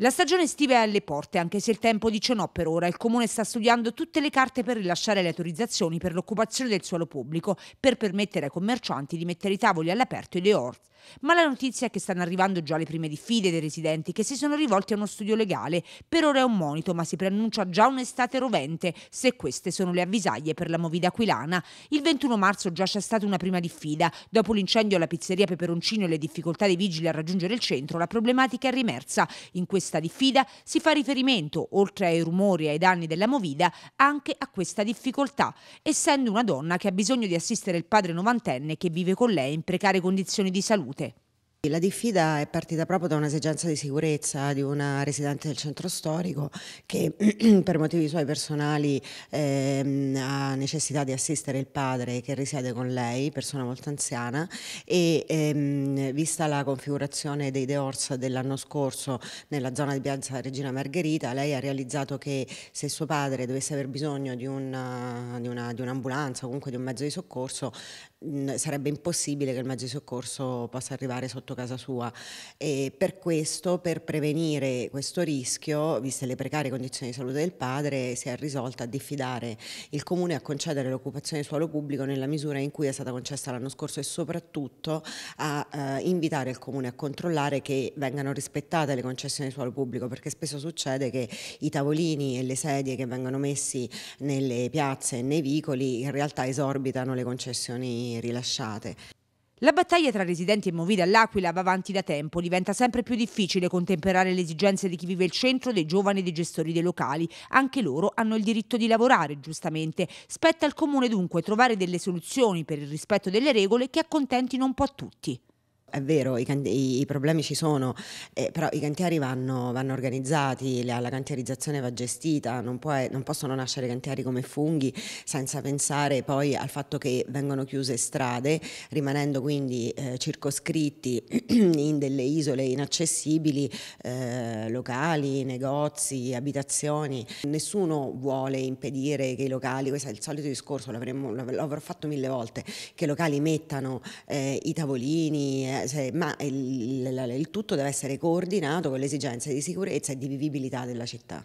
La stagione estiva è alle porte, anche se il tempo dice no per ora. Il comune sta studiando tutte le carte per rilasciare le autorizzazioni per l'occupazione del suolo pubblico, per permettere ai commercianti di mettere i tavoli all'aperto e le orte. Ma la notizia è che stanno arrivando già le prime diffide dei residenti che si sono rivolti a uno studio legale. Per ora è un monito, ma si preannuncia già un'estate rovente, se queste sono le avvisaglie per la movida aquilana. Il 21 marzo già c'è stata una prima diffida. Dopo l'incendio alla pizzeria Peperoncino e le difficoltà dei vigili a raggiungere il centro, la problematica è rimersa. In questa questa diffida si fa riferimento, oltre ai rumori e ai danni della movida, anche a questa difficoltà, essendo una donna che ha bisogno di assistere il padre novantenne che vive con lei in precarie condizioni di salute. La diffida è partita proprio da un'esigenza di sicurezza di una residente del centro storico che per motivi suoi personali ehm, ha necessità di assistere il padre che risiede con lei, persona molto anziana, e ehm, vista la configurazione dei Deors dell'anno scorso nella zona di Piazza Regina Margherita, lei ha realizzato che se suo padre dovesse aver bisogno di, un'ambulanza o comunque di un mezzo di soccorso, mh, sarebbe impossibile che il mezzo di soccorso possa arrivare sotto sotto casa sua e per questo, per prevenire questo rischio, viste le precarie condizioni di salute del padre, si è risolta a diffidare il comune a concedere l'occupazione di suolo pubblico nella misura in cui è stata concessa l'anno scorso e soprattutto a eh, invitare il comune a controllare che vengano rispettate le concessioni di suolo pubblico perché spesso succede che i tavolini e le sedie che vengono messi nelle piazze e nei vicoli in realtà esorbitano le concessioni rilasciate. La battaglia tra residenti e movida all'Aquila va avanti da tempo, diventa sempre più difficile contemperare le esigenze di chi vive il centro, dei giovani e dei gestori dei locali. Anche loro hanno il diritto di lavorare, giustamente. Spetta al Comune dunque trovare delle soluzioni per il rispetto delle regole che accontentino un po' tutti. È vero, i, can- i problemi ci sono, eh, però i cantieri vanno, vanno organizzati, la, la, cantierizzazione va gestita, non, può, non possono nascere cantieri come funghi senza pensare poi al fatto che vengono chiuse strade, rimanendo quindi eh, circoscritti in delle isole inaccessibili, eh, locali, negozi, abitazioni. Nessuno vuole impedire che i locali, questo è il solito discorso, l'avrò fatto mille volte, che i locali mettano eh, i tavolini eh, se, cioè, ma il, il tutto deve essere coordinato con le esigenze di sicurezza e di vivibilità della città.